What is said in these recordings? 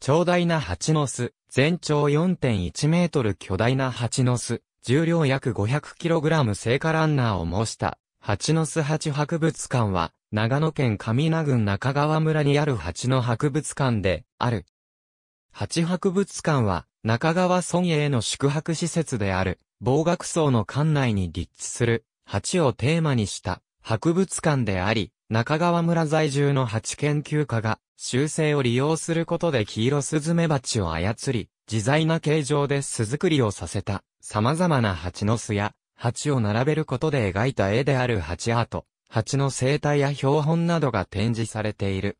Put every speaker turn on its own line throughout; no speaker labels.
長大な蜂の巣、全長4.1メートル巨大な蜂の巣、重量約5 0 0ラム聖火ランナーを模した、蜂の巣蜂博物館は、長野県上名郡中川村にある蜂の博物館で、ある。蜂博物館は、中川村営の宿泊施設である、防学層の館内に立地する、蜂をテーマにした博物館であり、中川村在住の蜂研究家が、修正を利用することで黄色スズメバチを操り、自在な形状で巣作りをさせた、様々な蜂の巣や、蜂を並べることで描いた絵である蜂アート、蜂の生態や標本などが展示されている。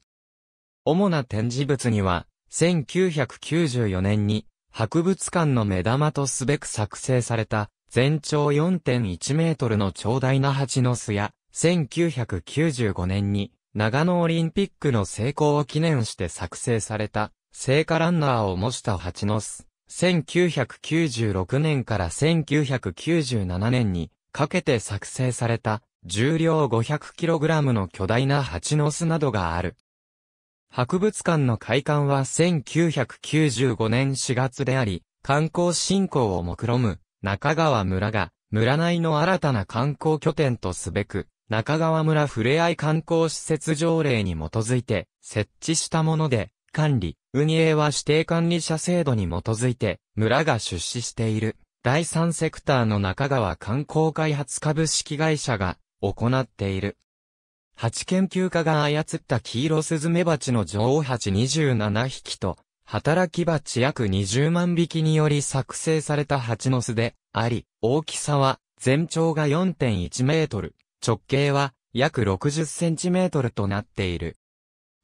主な展示物には、1994年に、博物館の目玉とすべく作成された、全長4.1メートルの長大な蜂の巣や、1995年に長野オリンピックの成功を記念して作成された聖火ランナーを模した蜂の巣。1996年から1997年にかけて作成された重量 500kg の巨大な蜂の巣などがある。博物館の開館は1995年4月であり、観光振興を目論む中川村が村内の新たな観光拠点とすべく中川村ふれあい観光施設条例に基づいて設置したもので、管理、運営は指定管理者制度に基づいて、村が出資している、第三セクターの中川観光開発株式会社が行っている。蜂研究家が操った黄色スズメバチの女王蜂27匹と、働き蜂約20万匹により作成された蜂の巣で、あり、大きさは全長が4.1メートル、直径は約60センチメートルとなっている。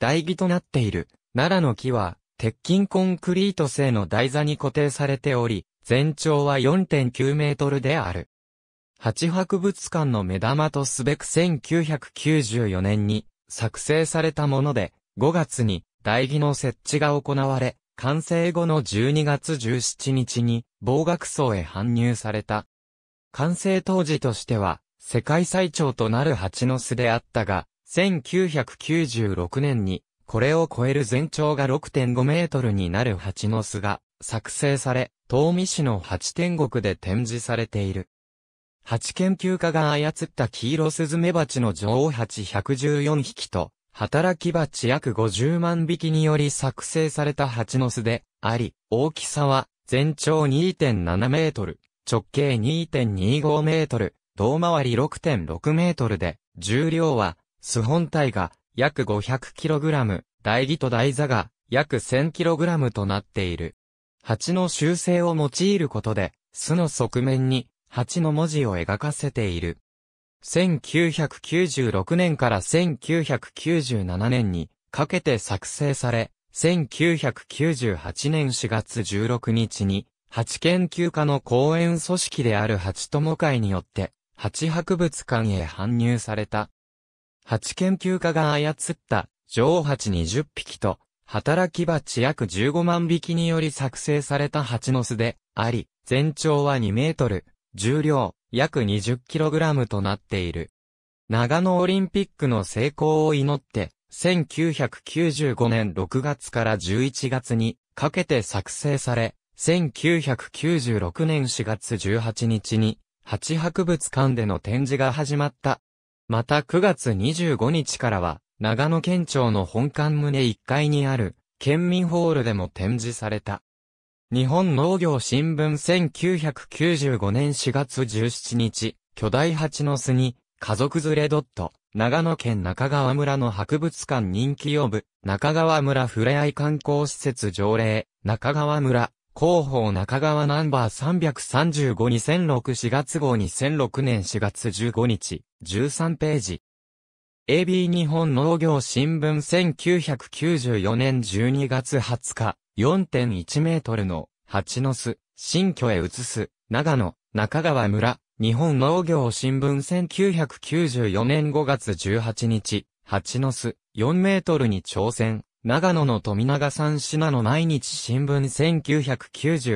台木となっている奈良の木は鉄筋コンクリート製の台座に固定されており、全長は4.9メートルである。八博物館の目玉とすべく1994年に作成されたもので、5月に台木の設置が行われ、完成後の12月17日に、防学層へ搬入された。完成当時としては、世界最長となる蜂の巣であったが、1996年に、これを超える全長が6.5メートルになる蜂の巣が作成され、東見市の蜂天国で展示されている。蜂研究家が操った黄色スズメバチの女王蜂114匹と、働き蜂約50万匹により作成された蜂の巣で、あり、大きさは全長2.7メートル、直径2.25メートル、胴回り6.6メートルで、重量は、巣。本体が約5 0 0ラム、台木と台座が約1 0 0 0ラムとなっている。鉢の修正を用いることで、巣の側面に鉢の文字を描かせている。1996年から1997年にかけて作成され、1998年4月16日に、蜂研究家の講演組織である蜂友会によって、八博物館へ搬入された。八研究家が操った女王蜂20匹と、働き蜂約15万匹により作成された蜂の巣であり、全長は2メートル、重量約2 0ラムとなっている。長野オリンピックの成功を祈って、1995年6月から11月にかけて作成され、1996年4月18日に八博物館での展示が始まった。また9月25日からは、長野県庁の本館棟1階にある、県民ホールでも展示された。日本農業新聞1995年4月17日、巨大蜂の巣に、家族連れドット、長野県中川村の博物館人気呼ぶ、中川村ふれあい観光施設条例、中川村、広報中川ナンバー335 2006-4月号2006年4月15日、13ページ。AB 日本農業新聞1994年12月20日、4.1メートルの蜂の巣、新居へ移す、長野、中川村、日本農業新聞1994年5月18日、蜂の巣、4メートルに挑戦、長野の富永さん品の毎日新聞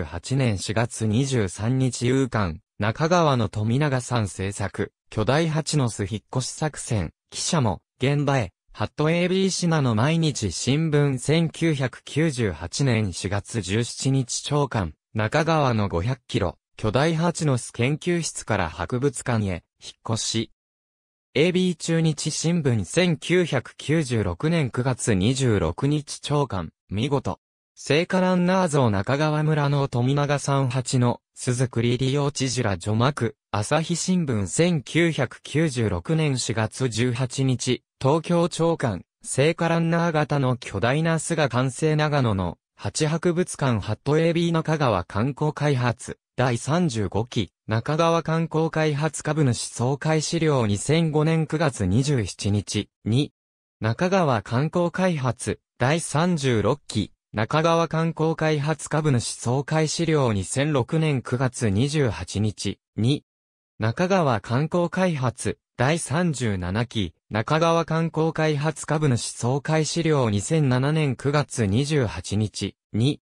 1998年4月23日夕刊、中川の富永さん制作、巨大蜂の巣引っ越し作戦、記者も、現場へ、ハット AB 品の毎日新聞1998年4月17日長官、中川の500キロ、巨大蜂の巣研究室から博物館へ、引っ越し、AB 中日新聞1996年9月26日長官、見事。聖火ランナー像中川村の富永さん八の、鈴り利用知事ら除幕、朝日新聞1996年4月18日、東京長官、聖火ランナー型の巨大な巣が完成長野の、八博物館ハット AB 中川観光開発、第35期、中川観光開発株主総会資料2005年9月27日、に、中川観光開発、第36期、中川観光開発株主総会資料2006年9月28日、に、中川観光開発、第37期、中川観光開発株主総会資料2007年9月28日、に、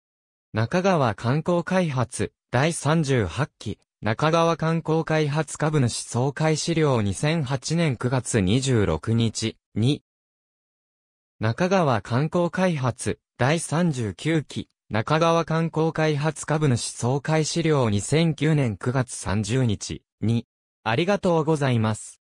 中川観光開発、第38期、中川観光開発株主総会資料2008年9月26日、2。中川観光開発、第39期、中川観光開発株主総会資料2009年9月30日、に。ありがとうございます。